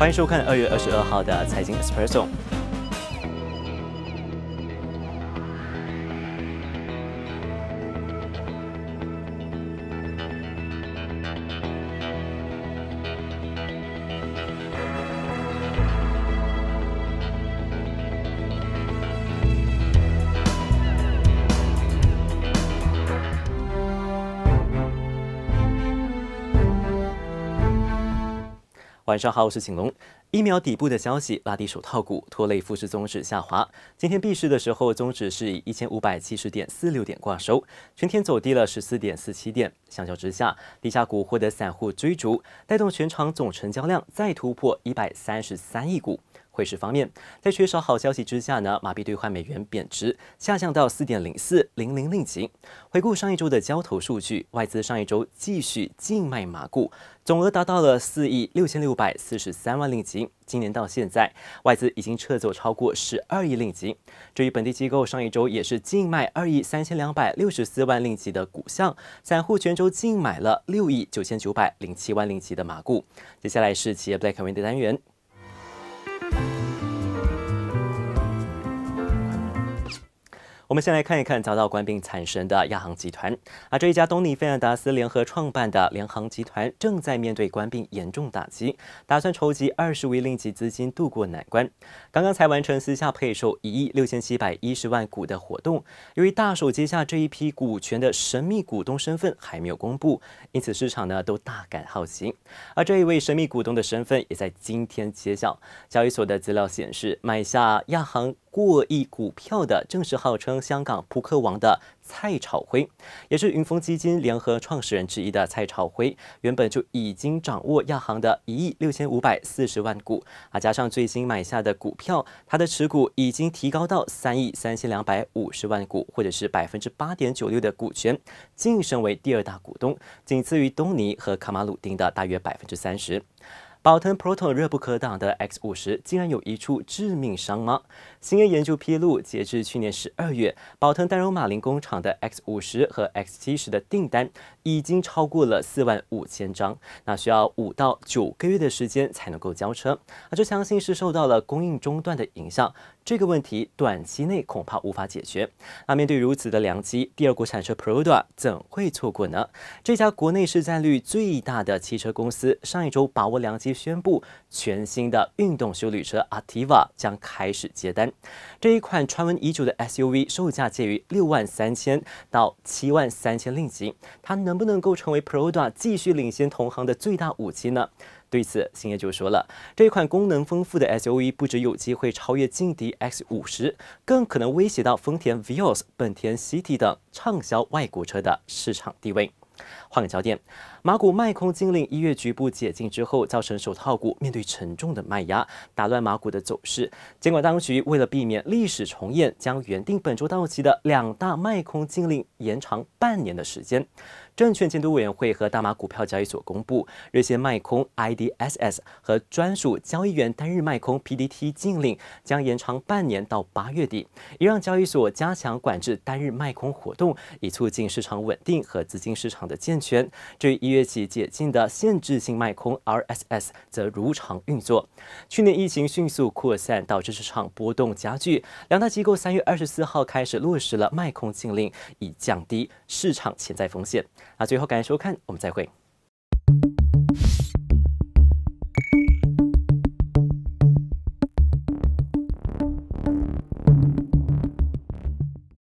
欢迎收看二月二十二号的财经 Espresso。晚上好，我是景龙。疫苗底部的消息拉低手套股，拖累富时综指下滑。今天闭市的时候，综指是以一千五百七十点四六点挂收，全天走低了十四点四七点。相较之下，低价股获得散户追逐，带动全场总成交量再突破一百三十三亿股。汇市方面，在缺少好消息之下呢，马币兑换美元贬值下降到四点零四零零令吉。回顾上一周的交投数据，外资上一周继续净卖马股，总额达到了四亿六千六百四十三万令吉。今年到现在，外资已经撤走超过十二亿令吉。至于本地机构，上一周也是净卖二亿三千两百六十四万令吉的股项，散户全周净买了六亿九千九百零七万令吉的马股。接下来是企业 b l a c 不 n 款源的单元。我们先来看一看遭到关兵产生的亚航集团，而这一家东尼菲尔达斯联合创办的联航集团正在面对关兵严重打击，打算筹集二十亿令吉资金渡过难关。刚刚才完成私下配售一亿六千七百一十万股的活动，由于大手接下这一批股权的神秘股东身份还没有公布，因此市场呢都大感好奇。而这一位神秘股东的身份也在今天揭晓。交易所的资料显示，买下亚航过亿股票的正是号称。香港扑克王的蔡朝辉，也是云峰基金联合创始人之一的蔡朝辉，原本就已经掌握亚行的一亿六千五百四十万股，啊，加上最新买下的股票，他的持股已经提高到三亿三千两百五十万股，或者是百分之八点九六的股权，晋升为第二大股东，仅次于东尼和卡马鲁丁的大约百分之三十。宝腾 Proto 热不可挡的 X 五十竟然有一处致命伤吗？新业研究披露，截至去年十二月，宝腾代工马林工厂的 X 五十和 X 七十的订单已经超过了四万五千张，那需要五到九个月的时间才能够交车。那这相信是受到了供应中断的影响，这个问题短期内恐怕无法解决。那面对如此的良机，第二国产车 p r o d a 怎会错过呢？这家国内市占率最大的汽车公司上一周把握良机。宣布全新的运动休旅车 Ativa 将开始接单。这一款传闻已久的 SUV 售价介于六万三千到七万三千令吉，它能不能够成为 p r o d a 继续领先同行的最大武器呢？对此，星爷就说了，这款功能丰富的 SUV 不止有机会超越劲敌 X 五十，更可能威胁到丰田 Vios、本田 CT 等畅销外国车的市场地位。换个焦点。马股卖空禁令一月局部解禁之后，造成手套股面对沉重的卖压，打乱马股的走势。监管当局为了避免历史重演，将原定本周到期的两大卖空禁令延长半年的时间。证券监督委员会和大马股票交易所公布，热线卖空 （IDSS） 和专属交易员单日卖空 （PDT） 禁令将延长半年到八月底，也让交易所加强管制单日卖空活动，以促进市场稳定和资金市场的健全。至于一。月起解禁的限制性卖空 RSS 则如常运作。去年疫情迅速扩散，导致市场波动加剧。两大机构三月二十四号开始落实了卖空禁令，以降低市场潜在风险。那最后感谢收看，我们再会。